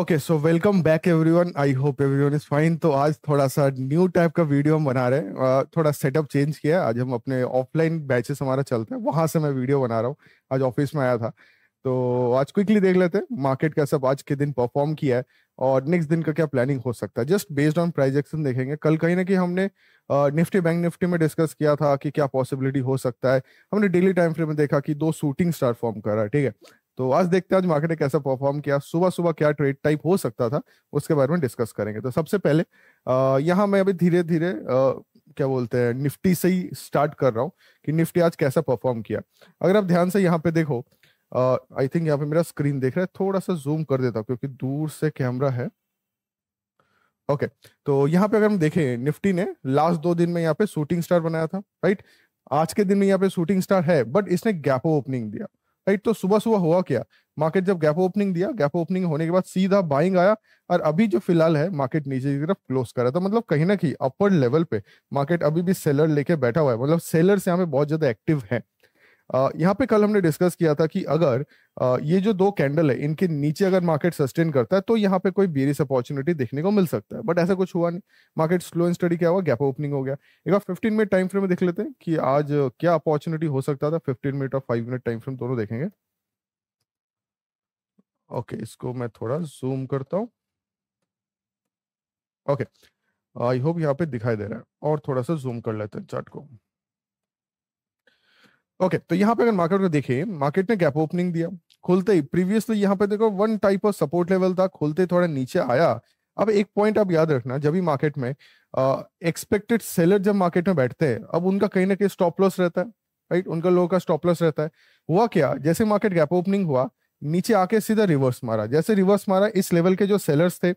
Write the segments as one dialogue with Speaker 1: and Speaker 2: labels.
Speaker 1: okay so welcome back everyone I hope everyone is fine तो आज थोड़ा सा न्यू टाइप का वीडियो हम बना रहे हैं थोड़ा सेटअप चेंज किया है आज हम अपने ऑफलाइन बैचेस हमारा चलते हैं वहां से मैं वीडियो बना रहा हूँ आज ऑफिस में आया था तो आज क्विकली देख लेते हैं मार्केट का सब आज के दिन परफॉर्म किया है और नेक्स्ट दिन का क्या प्लानिंग हो सकता है just based on price action देखेंगे कल कहीं ना कहीं हमने निफ्टी बैंक निफ्टी में डिस्कस किया था कि क्या पॉसिबिलिटी हो सकता है हमने डेली टाइम फ्रेम में देखा कि दो शूटिंग स्टार फॉर्म कर रहा है ठीक है तो आज देखते हैं आज मार्केट ने कैसा परफॉर्म किया सुबह सुबह क्या ट्रेड टाइप हो सकता था उसके बारे में डिस्कस करेंगे तो सबसे पहले यहाँ मैं अभी धीरे धीरे क्या बोलते हैं निफ्टी से ही स्टार्ट कर रहा हूँ कि निफ्टी आज कैसा परफॉर्म किया अगर आप ध्यान से यहाँ पे देखो आई थिंक यहाँ पे मेरा स्क्रीन देख रहा है थोड़ा सा जूम कर देता हूँ क्योंकि दूर से कैमरा है ओके okay, तो यहाँ पे अगर हम देखें निफ्टी ने लास्ट दो दिन में यहाँ पे शूटिंग स्टार बनाया था राइट आज के दिन में यहाँ पे शूटिंग स्टार है बट इसने गैपो ओपनिंग दिया राइट तो सुबह सुबह हुआ क्या मार्केट जब गैप ओपनिंग दिया गैप ओपनिंग होने के बाद सीधा बाइंग आया और अभी जो फिलहाल है मार्केट नीचे की तरफ क्लोज करा था मतलब कहीं ना कहीं अपर लेवल पे मार्केट अभी भी सेलर लेके बैठा हुआ है मतलब सेलर से यहाँ पे बहुत ज्यादा एक्टिव है यहाँ पे कल हमने डिस्कस किया था कि अगर ये जो दो कैंडल है इनके नीचे अगर मार्केट सस्टेन करता है तो यहाँ पे कोई बेरिस अपॉर्चुनिटी देखने को मिल सकता है बट ऐसा कुछ हुआ नहीं मार्केट स्लो एंड स्टडी क्या हुआ गैप ओपनिंग हो गया एक बार फिफ्टीन मिनट टाइम फ्रेम में देख लेते हैं कि आज क्या अपॉर्चुनिटी हो सकता था फिफ्टीन मिनट और फाइव मिनट टाइम फ्रेम दोनों देखेंगे ओके okay, इसको मैं थोड़ा जूम करता हूँ ओके आई होप यहाँ पे दिखाई दे रहा है और थोड़ा सा जूम कर लेते हैं चार्ट को ओके तो यहाँ पे अगर मार्केट को देखें मार्केट ने गैप ओपनिंग दिया खुलते ही प्रीवियसली यहाँ पे देखो one type of support level था खुलते थोड़ा नीचे आया अब एक पॉइंट आप याद रखना जब भी मार्केट में एक्सपेक्टेड सेलर जब मार्केट में बैठते हैं अब उनका कहीं ना कहीं स्टॉप लॉस रहता है राइट उनका लोगों का स्टॉप लॉस रहता है हुआ क्या जैसे मार्केट गैप ओपनिंग हुआ नीचे आके सीधा रिवर्स मारा जैसे रिवर्स मारा इस लेवल के जो सेलर्स थे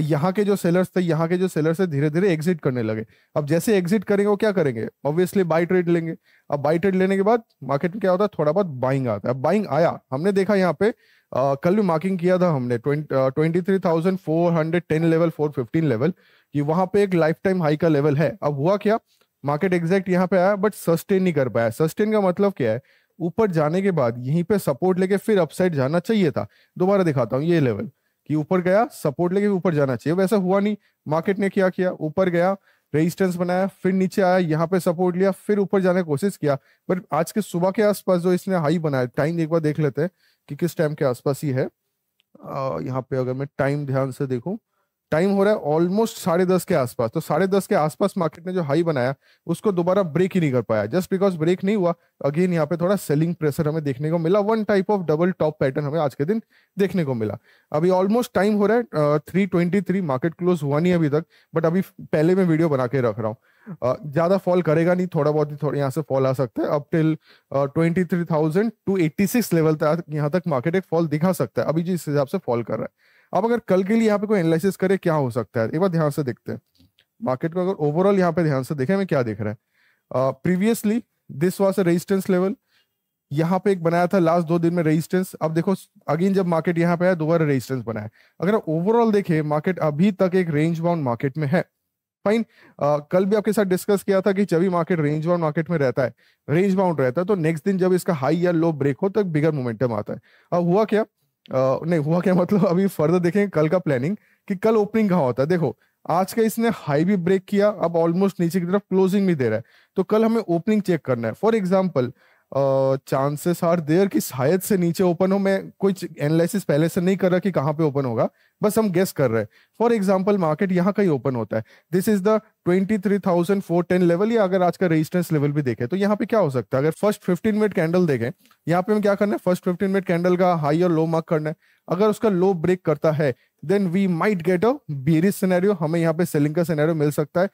Speaker 1: यहाँ के जो सेलर्स थे यहाँ के जो सेलर्स थे धीरे धीरे एग्जिट करने लगे अब जैसे एग्जिट करेंगे वो क्या करेंगे ऑब्वियसली बाई ट्रेड लेंगे अब बाई ट्रेड लेने के बाद मार्केट में क्या होता है थोड़ा बहुत बाइंग आता है बाइंग आया हमने देखा यहाँ पे आ, कल भी मार्किंग किया था हमने twenty three thousand four hundred ten level four fifteen level कि वहां पे एक लाइफ टाइम हाई का लेवल है अब हुआ क्या मार्केट एग्जैक्ट यहाँ पे आया बट सस्टेन नहीं कर पाया सस्टेन का मतलब क्या है ऊपर जाने के बाद यहीं पे सपोर्ट लेके फिर अपसाइड जाना चाहिए था दोबारा दिखाता हूँ ये लेवल कि ऊपर गया सपोर्ट लेके ऊपर जाना चाहिए वैसा हुआ नहीं मार्केट ने क्या किया ऊपर गया रेजिस्टेंस बनाया फिर नीचे आया यहाँ पे सपोर्ट लिया फिर ऊपर जाने की कोशिश किया बट आज के सुबह के आसपास जो इसने हाई बनाया टाइम एक बार देख लेते हैं कि किस टाइम के आसपास ही है यहाँ पे अगर मैं टाइम ध्यान से देखू टाइम हो रहा है ऑलमोस्ट साढ़े दस के आसपास तो साढ़े दस के आसपास मार्केट ने जो हाई बनाया उसको दोबारा ब्रेक ही नहीं कर पाया जस्ट बिकॉज ब्रेक नहीं हुआ अगेन यहाँ पे थोड़ा सेलिंग प्रेशर हमें देखने को मिला one type of double top pattern हमें आज के दिन देखने को मिला अभी ऑलमोस्ट टाइम हो रहा है three twenty three market close हुआ नहीं अभी तक बट अभी पहले मैं वीडियो बना के रख रहा हूँ ज्यादा फॉल करेगा नहीं थोड़ा बहुत ही थोड़ा यहाँ से फॉल आ सकता है up till twenty three thousand two eighty six level तक यहाँ तक मार्केट एक फॉल दिखा सकता है अभी जिस हिसाब से फॉल कर रहा है अब अगर कल के लिए यहाँ पे कोई एनालिसिस करे क्या हो सकता है एक बार ध्यान से देखते हैं मार्केट को अगर ओवरऑल यहाँ पे ध्यान से देखें मैं क्या देख रहा है previously this was resistance level यहाँ पे एक बनाया था लास्ट दो दिन में रेजिस्टेंस अब देखो अगेन जब मार्केट यहाँ पे आया दोबारा रेजिस्टेंस बनाया अगर ओवरऑल देखें मार्केट अभी तक एक रेंज बाउंड मार्केट में है फाइन कल भी आपके साथ डिस्कस किया था कि जब भी मार्केट रेंज बाउंड मार्केट में रहता है रेंज बाउंड रहता है तो नेक्स्ट दिन जब इसका हाई या लो ब्रेक हो तो बिगर मोमेंटम आता है अब हुआ क्या नहीं हुआ क्या मतलब अभी फर्दर देखें कल का प्लानिंग कि कल ओपनिंग कहाँ होता है देखो आज का इसने हाई भी ब्रेक किया अब ऑलमोस्ट नीचे की तरफ क्लोजिंग भी दे रहा है तो कल हमें ओपनिंग चेक करना है for example chances are there कि शायद से नीचे ओपन हो मैं कुछ एनालिसिस पहले से नहीं कर रहा कि कहाँ पे ओपन होगा बस हम गेस कर रहे हैं फॉर एग्जाम्पल मार्केट यहाँ का ही ओपन होता है this is the twenty three thousand four ten level या अगर आज का रेजिस्टेंस लेवल भी देखें तो यहाँ पे क्या हो सकता है अगर फर्स्ट फिफ्टीन मिनट कैंडल देखें यहाँ पे हम क्या करना है फर्स्ट फिफ्टीन मिनट कैंडल का हाई और लो मार्क करना है अगर उसका लो ब्रेक करता है then we might get a bearish scenario हमें यहाँ पे सेलिंग का सिनेरियो मिल सकता है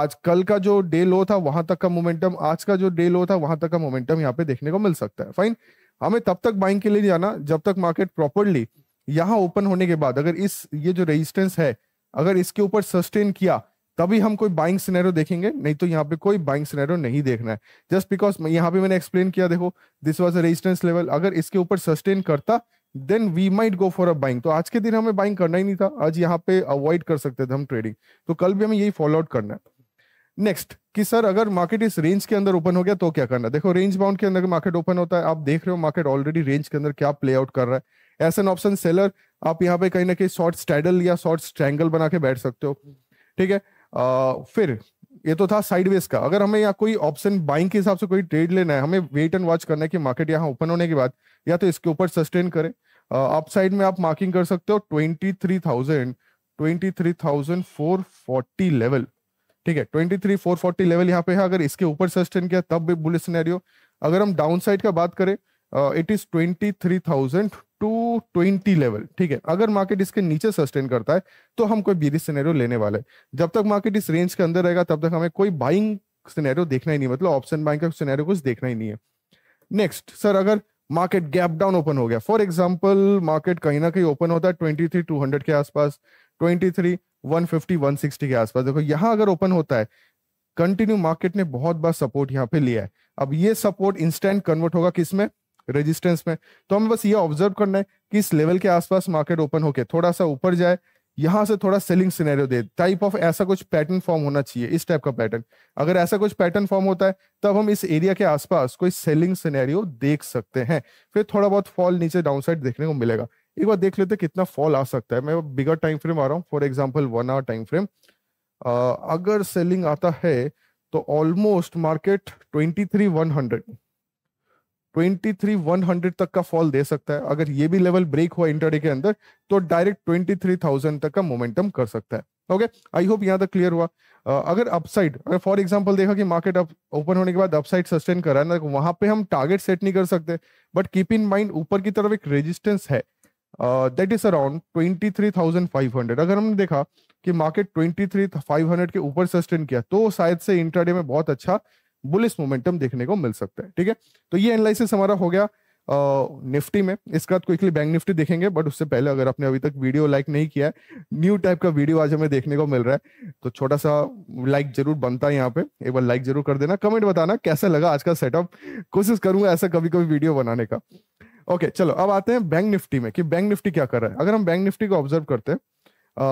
Speaker 1: आज कल का जो डे लो था वहां तक का मोमेंटम आज का जो डे लो था वहां तक का मोमेंटम यहाँ पे देखने को मिल सकता है फाइन हमें तब तक बाइंग के लिए जाना जब तक मार्केट प्रॉपरली यहाँ ओपन होने के बाद अगर इस ये जो रेजिस्टेंस है अगर इसके ऊपर सस्टेन किया तभी हम कोई बाइंग सिनेरियो देखेंगे नहीं तो यहाँ पे कोई बाइंग सिनेरियो नहीं देखना है जस्ट बिकॉज यहाँ पे मैंने एक्सप्लेन किया देखो this was a resistance level अगर इसके ऊपर सस्टेन करता then we might go for a buying तो आज के दिन हमें बाइंग करना ही नहीं था आज यहाँ पे अवॉइड कर सकते थे हम ट्रेडिंग तो कल भी हमें यही फॉलो आउट करना है नेक्स्ट कि सर अगर मार्केट इस रेंज के अंदर ओपन हो गया तो क्या करना देखो रेंज बाउंड के अंदर मार्केट ओपन होता है आप देख रहे हो मार्केट ऑलरेडी रेंज के अंदर क्या प्ले आउट कर रहा है एस एन ऑप्शन सेलर आप यहाँ पे कहीं ना कहीं शॉर्ट स्टैडल या शॉर्ट स्ट्रैंगल बना के बैठ सकते हो ठीक है आ, फिर ये तो था साइडवेज का अगर हमें यहाँ कोई ऑप्शन बाइंग के हिसाब से कोई ट्रेड लेना है हमें वेट एंड वॉच करना है कि मार्केट यहाँ ओपन होने के बाद या तो इसके ऊपर सस्टेन करे अप साइड में आप मार्किंग कर सकते हो twenty three thousand twenty three thousand four forty level ठीक है twenty three four forty level यहाँ पे है अगर इसके ऊपर सस्टेन किया तब भी बुलिस अगर हम डाउन साइड का बात करें it is twenty three thousand two twenty level ठीक है अगर मार्केट इसके नीचे सस्टेन करता है तो हम कोई बीरी सिनेरियो लेने वाले हैं जब तक मार्केट इस रेंज के अंदर रहेगा तब तक हमें कोई बाइंग सिनेरियो देखना ही नहीं मतलब ऑप्शन बाइंग का सिनेरियो कुछ देखना ही नहीं है नेक्स्ट सर अगर मार्केट गैप डाउन ओपन हो गया फॉर एग्जाम्पल मार्केट कहीं ना कहीं ओपन होता है ट्वेंटी थ्री टू हंड्रेड के आसपास twenty three one fifty one sixty के आसपास देखो यहाँ अगर ओपन होता है कंटिन्यू मार्केट ने बहुत बार सपोर्ट यहाँ पे लिया है अब ये सपोर्ट इंस्टेंट कन्वर्ट होगा किसमें रेजिस्टेंस में तो हमें बस ये ऑब्जर्व करना है कि इस लेवल के आसपास मार्केट ओपन होके थोड़ा सा ऊपर जाए यहाँ से थोड़ा सेलिंग सिनेरियो दे टाइप ऑफ ऐसा कुछ पैटर्न फॉर्म होना चाहिए इस टाइप का पैटर्न अगर ऐसा कुछ पैटर्न फॉर्म होता है तब हम इस एरिया के आसपास कोई सेलिंग सिनेरियो देख सकते हैं फिर थोड़ा बहुत फॉल नीचे डाउनसाइड देखने को मिलेगा एक बार देख लेते कितना फॉल आ सकता है मैं बिगर टाइम फ्रेम आ रहा हूँ for example one hour time frame अगर सेलिंग आता है तो almost market twenty three one hundred twenty three one hundred तक का फॉल दे सकता है अगर ये भी लेवल ब्रेक हुआ इंटरडे के अंदर तो डायरेक्ट ट्वेंटी थ्री थाउजेंड तक का मोमेंटम कर सकता है ओके आई होप यहाँ तक क्लियर हुआ uh, अगर अपसाइड अगर फॉर एग्जांपल देखा कि मार्केट अप ओपन होने के बाद अपसाइड सस्टेन है ना तो वहां पे हम टारगेट सेट नहीं कर सकते बट कीप इन माइंड ऊपर की तरफ एक रेजिस्टेंस है that is around twenty three thousand five hundred अगर हमने देखा कि market twenty three five hundred के ऊपर सस्टेन किया तो शायद से इंटरडे में बहुत अच्छा बुलिस मोमेंटम देखने को मिल सकता है ठीक है तो ये एनालिसिस हमारा हो गया निफ्टी में इसके बाद क्विकली बैंक निफ्टी देखेंगे बट उससे पहले अगर आपने अभी तक वीडियो लाइक नहीं किया है न्यू टाइप का वीडियो आज हमें देखने को मिल रहा है तो छोटा सा लाइक जरूर बनता है यहाँ पे एक बार लाइक जरूर कर देना कमेंट बताना कैसा लगा आज का सेटअप कोशिश करूंगा ऐसा कभी कभी वीडियो बनाने का ओके चलो अब आते हैं बैंक निफ्टी में कि बैंक निफ्टी क्या कर रहा है अगर हम बैंक निफ्टी को ऑब्जर्व करते हैं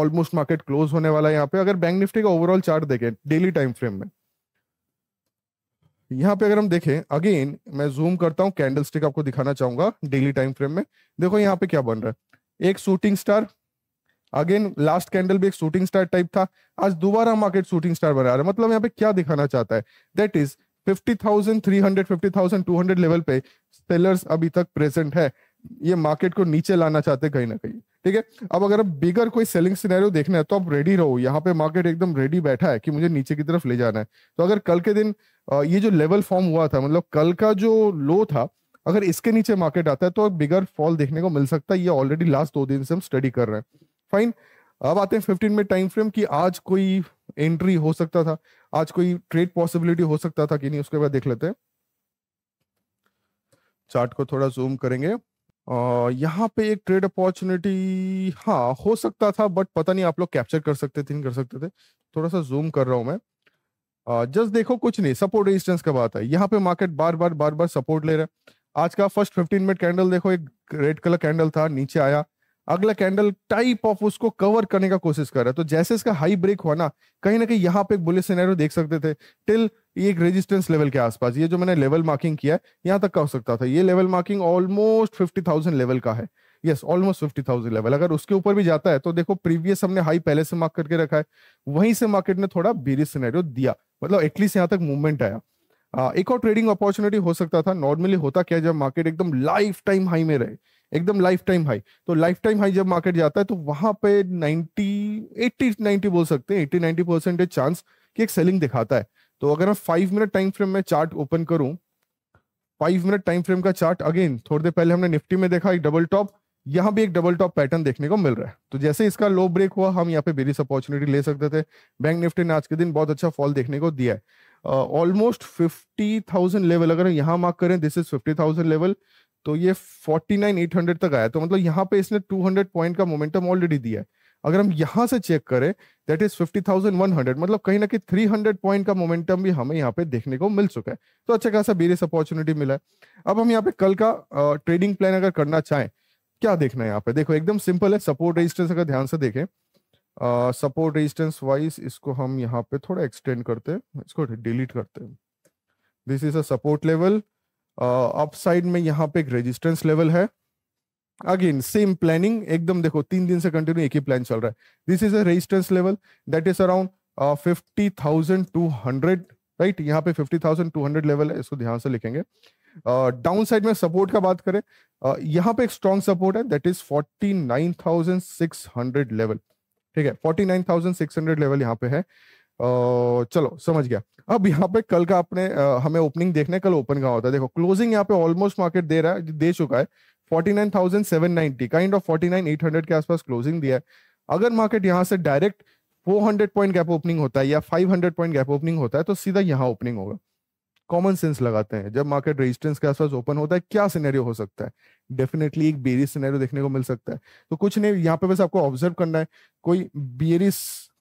Speaker 1: ऑलमोस्ट मार्केट क्लोज होने वाला है यहाँ पे अगर बैंक निफ्टी का ओवरऑल चार्ट देखें डेली टाइम फ्रेम में यहाँ पे अगर हम देखें अगेन मैं जूम करता हूँ कैंडल आपको दिखाना चाहूंगा डेली टाइम फ्रेम में देखो यहाँ पे क्या बन रहा है एक shooting star again last candle भी एक शूटिंग स्टार टाइप था आज दोबारा मार्केट शूटिंग स्टार बना रहा है मतलब यहाँ पे क्या दिखाना चाहता है दैट इज 50,300, 50,200 लेवल पे सेलर्स अभी तक प्रेजेंट है ये मार्केट को नीचे लाना चाहते कहीं ना कहीं ठीक है अब अगर आप बिगर कोई सेलिंग सिनेरियो देखना है तो आप रेडी रहो यहाँ पे मार्केट एकदम रेडी बैठा है कि मुझे नीचे की तरफ ले जाना है तो अगर कल के दिन ये जो लेवल फॉर्म हुआ था मतलब कल का जो लो था अगर इसके नीचे मार्केट आता है तो बिगर फॉल देखने को मिल सकता है ये ऑलरेडी लास्ट दो दिन से हम स्टडी कर रहे हैं फाइन अब आते हैं फिफ्टीन में टाइम फ्रेम की आज कोई एंट्री हो सकता था आज कोई ट्रेड पॉसिबिलिटी हो सकता था कि नहीं उसके बाद देख लेते हैं चार्ट को थोड़ा जूम करेंगे यहाँ पे एक ट्रेड अपॉर्चुनिटी हाँ हो सकता था बट पता नहीं आप लोग कैप्चर कर सकते थे नहीं कर सकते थे थोड़ा सा जूम कर रहा हूँ मैं जस्ट देखो कुछ नहीं सपोर्ट रेजिस्टेंस का बात है यहाँ पे मार्केट बार बार बार बार सपोर्ट ले रहा है आज का फर्स्ट फिफ्टीन मिनट कैंडल देखो एक रेड कलर कैंडल था नीचे आया अगला कैंडल टाइप ऑफ उसको कवर करने का कोशिश कर रहा है तो जैसे इसका हाई ब्रेक हुआ ना कहीं ना कहीं यहाँ पे बुलेट सिनेरियो देख सकते थे टिल ये एक रेजिस्टेंस लेवल के आसपास ये जो मैंने लेवल मार्किंग किया है यहाँ तक का हो सकता था ये level marking almost fifty thousand level का है yes almost fifty thousand level अगर उसके ऊपर भी जाता है तो देखो प्रीवियस हमने हाई पहले से मार्क करके रखा है वहीं से मार्केट ने थोड़ा बेरिस सिनेरियो दिया मतलब एटलीस्ट यहाँ तक मूवमेंट आया आ, एक और ट्रेडिंग अपॉर्चुनिटी हो सकता था नॉर्मली होता क्या जब मार्केट एकदम लाइफ टाइम हाई में रहे एकदम लाइफ टाइम हाई तो लाइफ टाइम हाई जब मार्केट जाता है तो वहां पे नाइनटी एट्टी नाइनटी बोल सकते हैं एट्टी नाइनटी परसेंटेज चांस कि एक सेलिंग दिखाता है तो अगर मैं फाइव मिनट टाइम फ्रेम में चार्ट ओपन करूं फाइव मिनट टाइम फ्रेम का चार्ट अगेन थोड़ी देर पहले हमने निफ्टी में देखा एक डबल टॉप यहां भी एक डबल टॉप पैटर्न देखने को मिल रहा है तो जैसे इसका लो ब्रेक हुआ हम यहाँ पे बेरिस अपॉर्चुनिटी ले सकते थे बैंक निफ्टी ने आज के दिन बहुत अच्छा फॉल देखने को दिया है ऑलमोस्ट फिफ्टी थाउजेंड लेवल अगर यहाँ मार्क करें this is fifty thousand level तो ये फोर्टी नाइन एट हंड्रेड तक आया तो मतलब यहाँ पे इसने टू हंड्रेड पॉइंट का मोमेंटम ऑलरेडी दिया है अगर हम यहां से चेक करें that is fifty thousand one hundred मतलब कहीं ना कहीं थ्री हंड्रेड पॉइंट का मोमेंटम भी हमें यहाँ पे देखने को मिल चुका है तो अच्छा खासा बेरिस अपॉर्चुनिटी मिला है अब हम यहाँ पे कल का ट्रेडिंग प्लान अगर करना चाहें क्या देखना है यहाँ पे देखो एकदम सिंपल है सपोर्ट रेजिस्टेंस अगर ध्यान से देखें सपोर्ट रेजिस्टेंस वाइज इसको हम यहाँ पे थोड़ा एक्सटेंड करते हैं इसको डिलीट करते हैं this is a support level upside में यहाँ पे एक रेजिस्टेंस लेवल है अगेन सेम प्लानिंग एकदम देखो तीन दिन से कंटिन्यू एक ही प्लान चल रहा है this is a resistance level that is around fifty thousand two hundred right यहाँ पे fifty thousand two hundred level है इसको ध्यान से लिखेंगे डाउन uh, साइड में सपोर्ट का बात करें uh, यहाँ पे एक स्ट्रॉन्ग सपोर्ट है that is forty nine thousand six hundred level ठीक है forty nine thousand six hundred level यहाँ पे है Uh, चलो समझ गया अब यहाँ पे कल का आपने uh, हमें ओपनिंग देखने कल ओपन कहा होता है देखो क्लोजिंग यहाँ पे ऑलमोस्ट मार्केट दे रहा है दे चुका है 49,790 काइंड ऑफ 49,800 के आसपास क्लोजिंग दिया है अगर मार्केट यहां से डायरेक्ट 400 पॉइंट गैप ओपनिंग होता है या 500 पॉइंट गैप ओपनिंग होता है तो सीधा यहाँ ओपनिंग होगा कॉमन सेंस लगाते हैं जब मार्केट रेजिस्टेंस के आसपास ओपन होता है क्या सिनेरियो हो सकता है डेफिनेटली एक बेरिस सिनेरियो देखने को मिल सकता है तो कुछ नहीं यहाँ पे बस आपको ऑब्जर्व करना है कोई बेरिस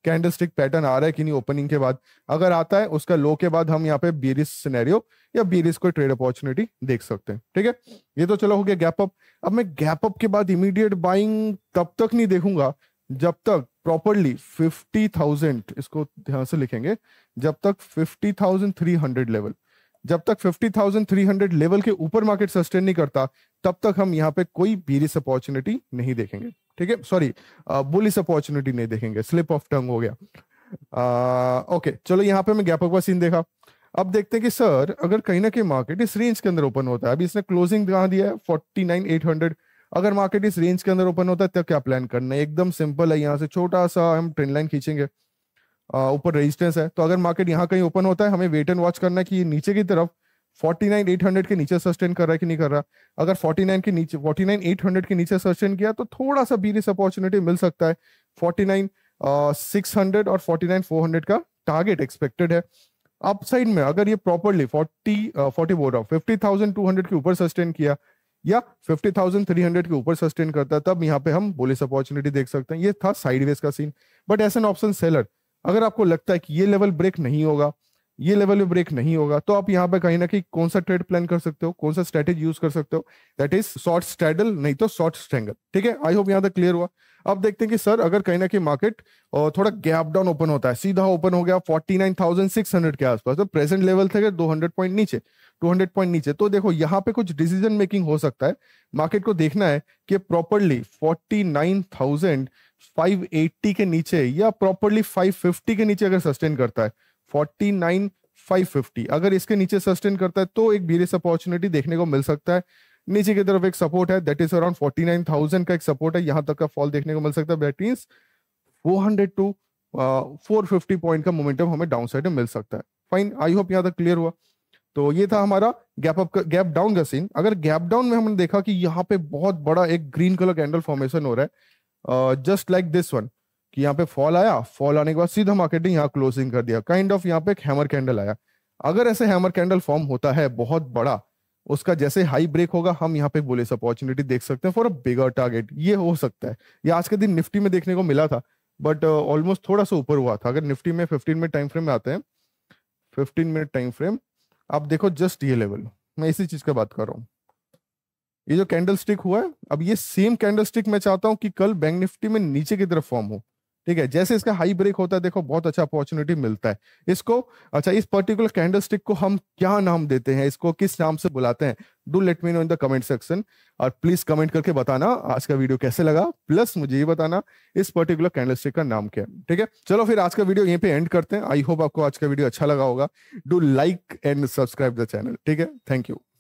Speaker 1: कैंडलस्टिक पैटर्न आ रहा है कि नहीं ओपनिंग के बाद अगर आता है उसका लो के बाद हम यहाँ पे बीरिस सिनेरियो या बीरिस को ट्रेड अपॉर्चुनिटी देख सकते हैं ठीक है ये तो चलो हो गया गैप अप अब मैं गैप अप के बाद इमीडिएट बाइंग तब तक नहीं देखूंगा जब तक प्रॉपरली फिफ्टी थाउजेंड इसको ध्यान से लिखेंगे जब तक fifty thousand three hundred level जब तक 50,300 लेवल के ऊपर मार्केट सस्टेन नहीं करता तब तक हम यहाँ पे कोई बीरिस अपॉर्चुनिटी नहीं देखेंगे ठीक है सॉरी बुलिस अपॉर्चुनिटी नहीं देखेंगे स्लिप ऑफ टंग हो गया आ, uh, ओके चलो यहाँ पे मैं गैप सीन देखा अब देखते हैं कि सर अगर कहीं ना कहीं मार्केट इस रेंज के अंदर ओपन होता है अभी इसने क्लोजिंग कहाँ दिया है फोर्टी नाइन एट हंड्रेड अगर मार्केट इस रेंज के अंदर ओपन होता है तो क्या प्लान करना है एकदम सिंपल है यहाँ से छोटा सा हम ट्रेंड लाइन खींचेंगे ऊपर रेजिस्टेंस है तो अगर मार्केट यहाँ कहीं ओपन होता है हमें वेट एंड वॉच करना है कि नीचे की तरफ 49800 के नीचे सस्टेन कर रहा है कि नहीं कर रहा अगर 49 के नीचे 49800 के नीचे सस्टेन किया तो थोड़ा सा बीरिस अपॉर्चुनिटी मिल सकता है 49 600 और 49400 का टारगेट एक्सपेक्टेड है अपसाइड में अगर ये प्रॉपरली 40 फोर्टी बोल रहा हूँ फिफ्टी के ऊपर सस्टेन किया या 50,300 के ऊपर सस्टेन करता है तब यहाँ पे हम बोलिस अपॉर्चुनिटी देख सकते हैं ये था साइडवेज का scene but as an option seller अगर आपको लगता है कि ये लेवल ब्रेक नहीं होगा ये लेवल में ब्रेक नहीं होगा तो आप यहाँ पे कहीं ना कहीं कौन सा ट्रेड प्लान कर सकते हो कौन सा स्ट्रेटेजी यूज कर सकते हो दैट इज शॉर्ट स्ट्रैडल नहीं तो शॉर्ट स्ट्रेंगल ठीक है आई होप यहाँ तक क्लियर हुआ अब देखते हैं कि सर अगर कहीं ना कहीं मार्केट थोड़ा गैप डाउन ओपन होता है सीधा ओपन हो गया हंड्रेड के आसपास तो प्रेजेंट लेवल थे दो हंड्रेड पॉइंट नीचे 200 पॉइंट नीचे तो देखो यहाँ पे कुछ डिसीजन मेकिंग हो सकता है मार्केट को देखना है कि प्रॉपरली थाउजेंड 580 के नीचे या प्रॉपरली 550 के नीचे अगर सस्टेन करता है 49 550 अगर इसके नीचे सस्टेन करता है तो एक बीरियस अपॉर्चुनिटी देखने को मिल सकता है नीचे की तरफ एक सपोर्ट है दैट इज अराउंड 49,000 का एक सपोर्ट है यहां तक का फॉल देखने को मिल सकता है that means 400 to four fifty point का मोमेंटम हमें डाउन साइड में मिल सकता है फाइन आई होप यहाँ तक क्लियर हुआ तो ये था हमारा गैप अप गैप डाउन का सीन अगर गैप डाउन में हमने देखा कि यहाँ पे बहुत बड़ा एक ग्रीन कलर कैंडल फॉर्मेशन हो रहा है जस्ट लाइक दिस वन कि यहाँ पे फॉल आया फॉल आने के बाद सीधा मार्केट ने यहाँ क्लोजिंग कर दिया काइंड ऑफ यहाँ पे एक हैमर कैंडल आया अगर ऐसे हैमर कैंडल फॉर्म होता है बहुत बड़ा उसका जैसे हाई ब्रेक होगा हम यहाँ पे बोले अपॉर्चुनिटी देख सकते हैं फॉर अ बिगर टारगेट ये हो सकता है ये आज के दिन निफ्टी में देखने को मिला था बट ऑलमोस्ट uh, थोड़ा सा ऊपर हुआ था अगर निफ्टी में फिफ्टीन मिनट टाइम फ्रेम में आते हैं फिफ्टीन मिनट टाइम फ्रेम आप देखो जस्ट ये लेवल मैं इसी चीज का बात कर रहा हूँ ये जो कैंडल स्टिक हुआ है अब ये सेम कैंडल स्टिक मैं चाहता हूँ कि कल बैंक निफ्टी में नीचे की तरफ फॉर्म हो ठीक है जैसे इसका हाई ब्रेक होता है देखो बहुत अच्छा अपॉर्चुनिटी मिलता है इसको अच्छा इस पर्टिकुलर कैंडल स्टिक को हम क्या नाम देते हैं इसको किस नाम से बुलाते हैं do let me know in the comment section और प्लीज कमेंट करके बताना आज का वीडियो कैसे लगा प्लस मुझे ये बताना इस पर्टिकुलर कैंडल स्टिक का नाम क्या है ठीक है चलो फिर आज का वीडियो यहीं पे एंड करते हैं आई होप आपको आज का वीडियो अच्छा लगा होगा do like and subscribe the channel ठीक है थैंक यू